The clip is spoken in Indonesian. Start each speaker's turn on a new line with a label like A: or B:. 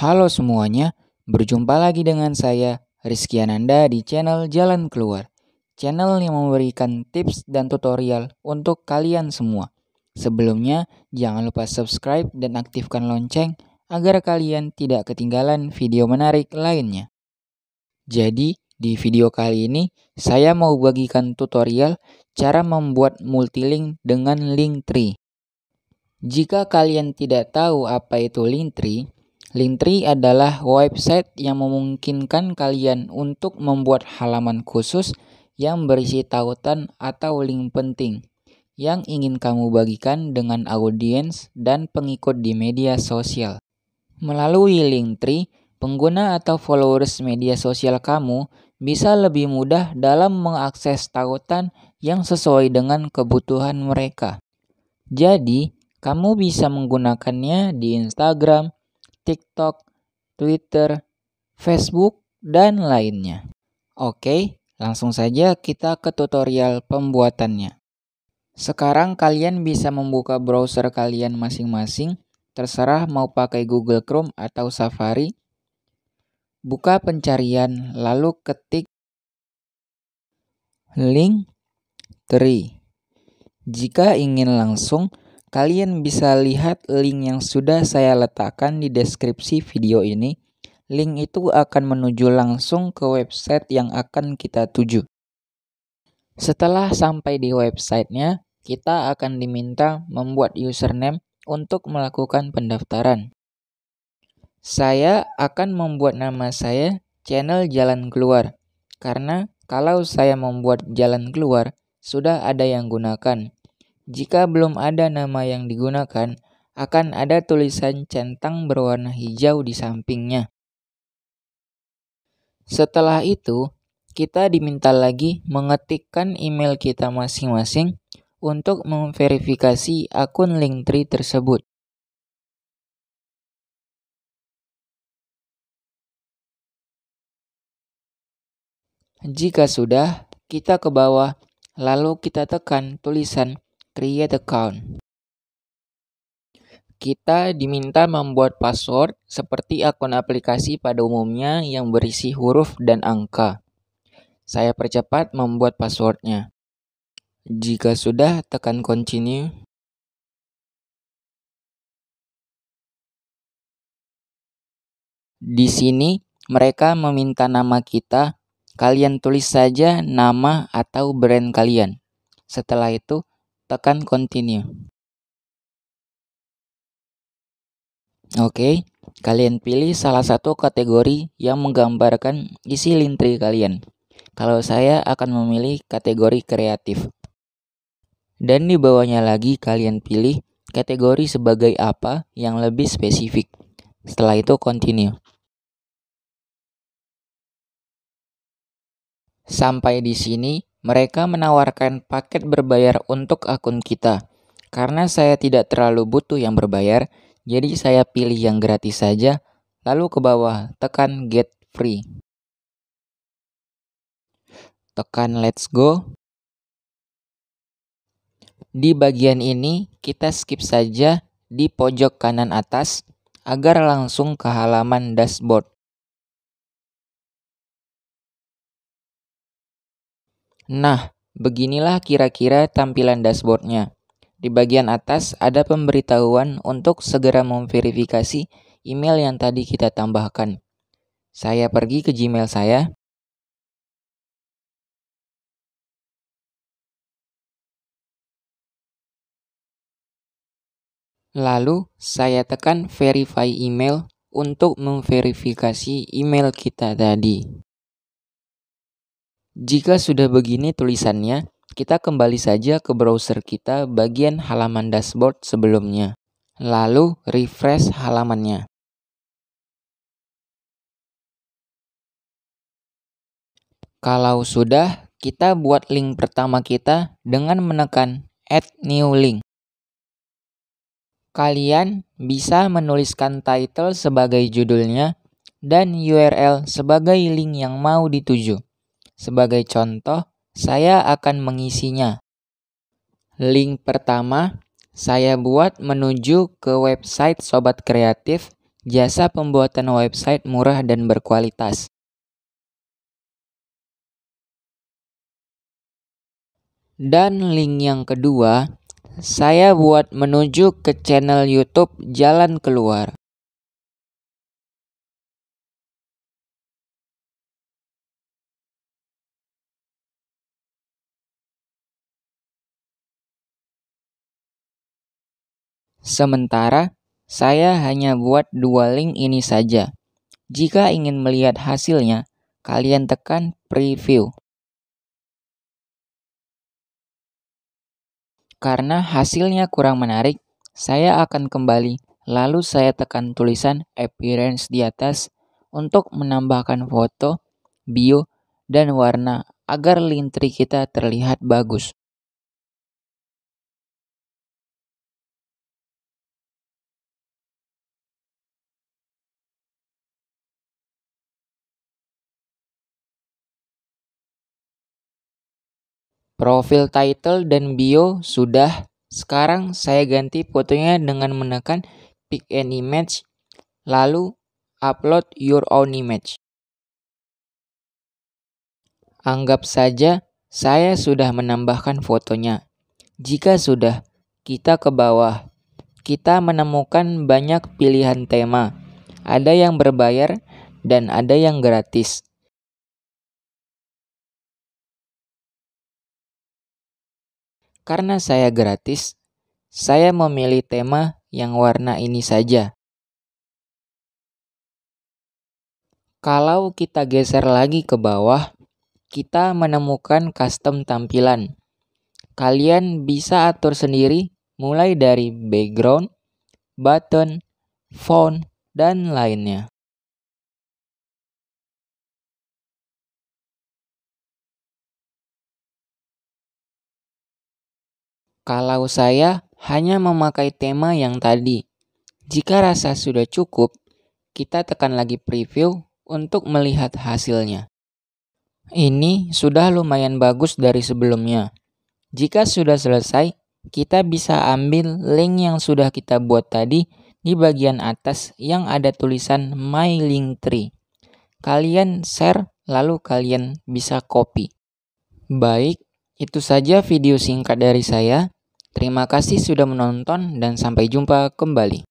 A: Halo semuanya, berjumpa lagi dengan saya Rizky Ananda di channel Jalan Keluar. Channel yang memberikan tips dan tutorial untuk kalian semua. Sebelumnya, jangan lupa subscribe dan aktifkan lonceng agar kalian tidak ketinggalan video menarik lainnya. Jadi, di video kali ini saya mau bagikan tutorial cara membuat multilink dengan Linktree. Jika kalian tidak tahu apa itu Linktree, Linktree adalah website yang memungkinkan kalian untuk membuat halaman khusus yang berisi tautan atau link penting yang ingin kamu bagikan dengan audiens dan pengikut di media sosial. Melalui Linktree, pengguna atau followers media sosial kamu bisa lebih mudah dalam mengakses tautan yang sesuai dengan kebutuhan mereka. Jadi, kamu bisa menggunakannya di Instagram, TikTok, Twitter, Facebook, dan lainnya. Oke, langsung saja kita ke tutorial pembuatannya. Sekarang kalian bisa membuka browser kalian masing-masing, terserah mau pakai Google Chrome atau Safari. Buka pencarian, lalu ketik link tree. Jika ingin langsung, Kalian bisa lihat link yang sudah saya letakkan di deskripsi video ini. Link itu akan menuju langsung ke website yang akan kita tuju. Setelah sampai di websitenya, kita akan diminta membuat username untuk melakukan pendaftaran. Saya akan membuat nama saya channel Jalan Keluar, karena kalau saya membuat jalan keluar, sudah ada yang gunakan. Jika belum ada nama yang digunakan, akan ada tulisan centang berwarna hijau di sampingnya. Setelah itu, kita diminta lagi mengetikkan email kita masing-masing untuk
B: memverifikasi akun Linktree tersebut.
C: Jika sudah, kita ke bawah, lalu kita tekan tulisan create
A: account. Kita diminta membuat password seperti akun aplikasi pada umumnya yang berisi huruf dan angka.
B: Saya percepat membuat passwordnya. Jika sudah, tekan continue. Di sini, mereka meminta nama kita. Kalian
C: tulis saja nama atau brand kalian. Setelah itu, tekan continue. Oke,
A: kalian pilih salah satu kategori yang menggambarkan isi lintri kalian. Kalau saya akan memilih kategori kreatif. Dan di bawahnya
C: lagi kalian pilih kategori sebagai apa yang lebih spesifik. Setelah itu continue. Sampai di sini mereka menawarkan paket berbayar untuk akun kita.
A: Karena saya tidak terlalu butuh yang berbayar, jadi saya pilih yang gratis saja,
C: lalu ke bawah tekan get free. Tekan let's go. Di bagian ini kita skip saja di pojok kanan atas agar langsung ke halaman dashboard. Nah, beginilah kira-kira tampilan dashboardnya.
A: Di bagian atas ada pemberitahuan untuk segera memverifikasi email yang
B: tadi kita tambahkan. Saya pergi ke Gmail saya. Lalu, saya tekan verify email
C: untuk memverifikasi email kita tadi.
A: Jika sudah begini tulisannya, kita kembali saja ke browser kita bagian
C: halaman dashboard sebelumnya.
B: Lalu refresh halamannya. Kalau
C: sudah, kita buat link pertama kita dengan menekan add new
A: link. Kalian bisa menuliskan title sebagai judulnya dan URL sebagai link yang mau dituju. Sebagai contoh, saya akan mengisinya. Link pertama saya buat menuju ke website Sobat Kreatif, jasa
C: pembuatan website murah dan berkualitas. Dan link yang kedua,
B: saya buat menuju ke channel YouTube Jalan Keluar. Sementara, saya hanya buat dua link ini
C: saja. Jika ingin melihat hasilnya, kalian tekan preview. Karena hasilnya kurang menarik, saya akan kembali lalu saya tekan tulisan
A: appearance di atas untuk menambahkan foto, bio, dan warna
B: agar lintri kita terlihat bagus. Profil title dan bio sudah.
A: Sekarang saya ganti fotonya dengan menekan pick an image, lalu upload your own image. Anggap saja saya sudah menambahkan fotonya. Jika sudah, kita ke bawah. Kita menemukan banyak pilihan tema.
B: Ada yang berbayar dan ada yang gratis. Karena saya gratis,
C: saya memilih tema yang warna ini saja.
A: Kalau kita geser lagi ke bawah, kita menemukan custom tampilan. Kalian bisa atur sendiri
C: mulai dari background, button, font, dan
B: lainnya. Kalau saya
C: hanya memakai tema yang tadi. Jika rasa sudah cukup,
A: kita tekan lagi preview untuk melihat hasilnya. Ini sudah lumayan bagus dari sebelumnya. Jika sudah selesai, kita bisa ambil link yang sudah kita buat tadi di bagian atas yang ada tulisan My Link Tree. Kalian share, lalu kalian bisa copy. Baik, itu saja video singkat dari saya. Terima kasih sudah menonton dan sampai jumpa kembali.